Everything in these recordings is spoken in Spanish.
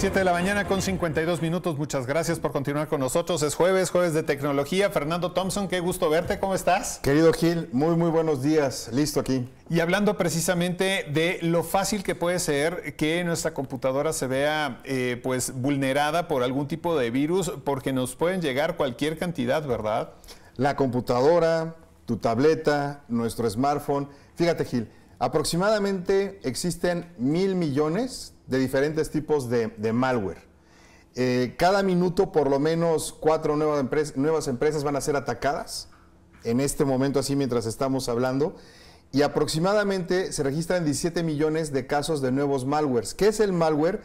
7 de la mañana con 52 minutos. Muchas gracias por continuar con nosotros. Es jueves, jueves de tecnología. Fernando Thompson, qué gusto verte. ¿Cómo estás? Querido Gil, muy, muy buenos días. Listo aquí. Y hablando precisamente de lo fácil que puede ser que nuestra computadora se vea eh, pues vulnerada por algún tipo de virus, porque nos pueden llegar cualquier cantidad, ¿verdad? La computadora, tu tableta, nuestro smartphone. Fíjate, Gil, Aproximadamente existen mil millones de diferentes tipos de, malware. Eh, cada minuto por lo menos cuatro nuevas, nuevas empresas van a ser atacadas, en este momento así mientras estamos hablando, y aproximadamente se registran 17 millones de casos de nuevos malwares. ¿Qué es el malware?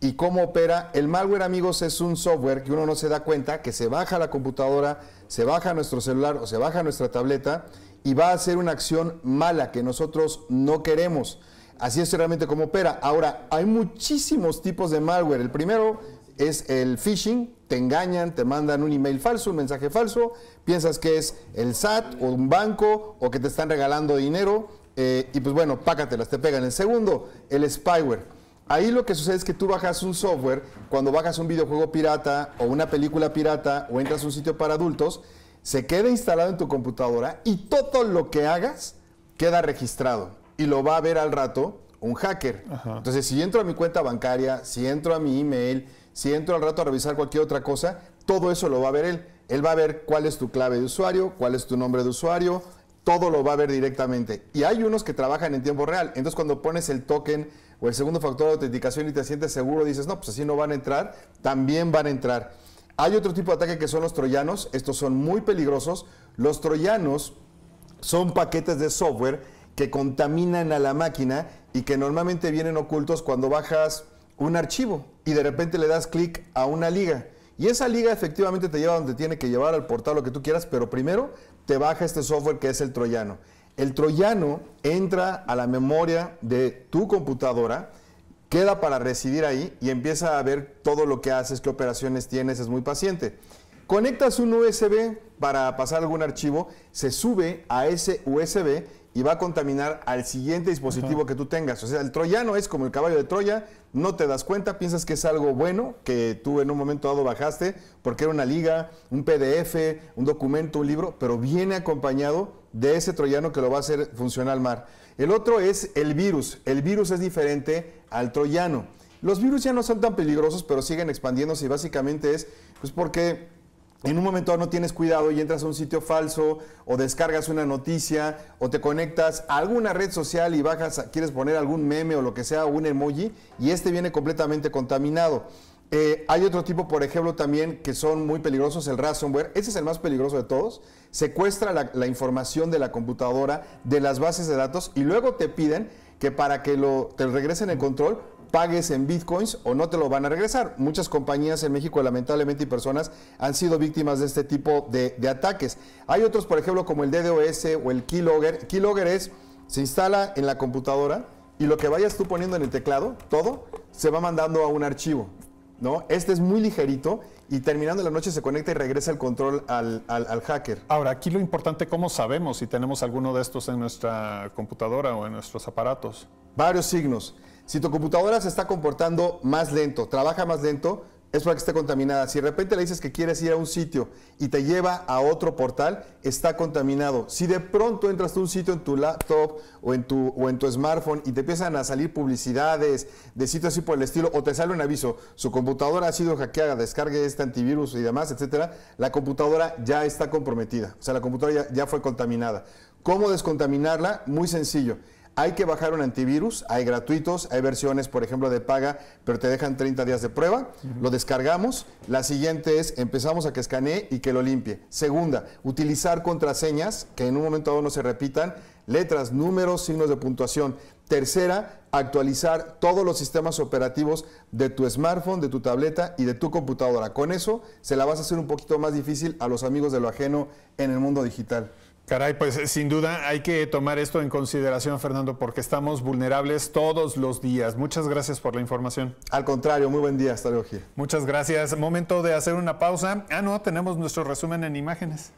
y cómo opera. El malware, amigos, es un software que uno no se da cuenta, que se baja a la computadora, se baja a nuestro celular o se baja a nuestra tableta y va a hacer una acción mala que nosotros no queremos. Así es realmente como opera. Ahora, hay muchísimos tipos de malware. El primero es el phishing. Te engañan, te mandan un email falso, un mensaje falso. Piensas que es el SAT o un banco o que te están regalando dinero. Eh, y pues bueno, pácatelas, te pegan. El segundo, el spyware Ahí lo que sucede es que tú bajas un software, cuando bajas un videojuego pirata o una película pirata o entras a un sitio para adultos, se queda instalado en tu computadora y todo lo que hagas queda registrado y lo va a ver al rato un hacker. Entonces, si entro a mi cuenta bancaria, si entro a mi email, si entro al rato a revisar cualquier otra cosa, todo eso lo va a ver él. Él va a ver cuál es tu clave de usuario, cuál es tu nombre de usuario, todo lo va a ver directamente. Y hay unos que trabajan en tiempo real. Entonces, cuando pones el token o el segundo factor de autenticación y te sientes seguro, dices, no, pues así no van a entrar, también van a entrar. Hay otro tipo de ataque que son los troyanos. Estos son muy peligrosos. Los troyanos son paquetes de software que contaminan a la máquina y que normalmente vienen ocultos cuando bajas un archivo y de repente le das clic a una liga. Y esa liga efectivamente te lleva donde tiene que llevar al portal lo que tú quieras, pero primero te baja este software que es el troyano. El troyano entra a la memoria de tu computadora, queda para recibir ahí y empieza a ver todo lo que haces, qué operaciones tienes, es muy paciente. Conectas un USB para pasar algún archivo, se sube a ese USB y va a contaminar al siguiente dispositivo que tú tengas. O sea, el troyano es como el caballo de Troya, no te das cuenta, piensas que es algo bueno, que tú en un momento dado bajaste, porque era una liga, un PDF, un documento, un libro, pero viene acompañado de ese troyano que lo va a hacer funcionar mar. El otro es el virus. El virus es diferente al troyano. Los virus ya no son tan peligrosos, pero siguen expandiéndose y básicamente es pues porque en un momento no tienes cuidado y entras a un sitio falso o descargas una noticia o te conectas a alguna red social y bajas, quieres poner algún meme o lo que sea, un emoji y este viene completamente contaminado. Eh, hay otro tipo, por ejemplo, también que son muy peligrosos, el ransomware. Ese es el más peligroso de todos. Secuestra la, información de la computadora, de las bases de datos y luego te piden que para que lo, te regresen el control pagues en bitcoins o no te lo van a regresar. Muchas compañías en México, lamentablemente, y personas han sido víctimas de este tipo de, ataques. Hay otros, por ejemplo, como el DDoS o el Keylogger. Keylogger es, se instala en la computadora y lo que vayas tú poniendo en el teclado, todo, se va mandando a un archivo. ¿no? Este es muy ligerito y terminando la noche se conecta y regresa el control al, al, al, hacker. Ahora, aquí lo importante, ¿cómo sabemos si tenemos alguno de estos en nuestra computadora o en nuestros aparatos? Varios signos. Si tu computadora se está comportando más lento, trabaja más lento, es porque que contaminada. Si de repente le dices que quieres ir a un sitio y te lleva a otro portal, está contaminado. Si de pronto entras a un sitio en tu laptop o en tu, o en tu smartphone y te empiezan a salir publicidades de sitios así por el estilo, o te sale un aviso, su computadora ha sido hackeada, descargue este antivirus y demás, etcétera, la computadora ya está comprometida. O sea, la computadora ya fue contaminada. ¿Cómo descontaminarla? Muy sencillo hay que bajar un antivirus, hay gratuitos, hay versiones, por ejemplo, de paga, pero te dejan 30 días de prueba, lo descargamos, la siguiente es empezamos a que escanee y que lo limpie. Segunda, utilizar contraseñas que en un momento dado no se repitan, letras, números, signos de puntuación. Tercera, actualizar todos los sistemas operativos de tu smartphone, de tu tableta y de tu computadora. Con eso se la vas a hacer un poquito más difícil a los amigos de lo ajeno en el mundo digital. Caray, pues eh, sin duda hay que tomar esto en consideración, Fernando, porque estamos vulnerables todos los días. Muchas gracias por la información. Al contrario, muy buen día, hasta Muchas gracias. Momento de hacer una pausa. Ah, no, tenemos nuestro resumen en imágenes.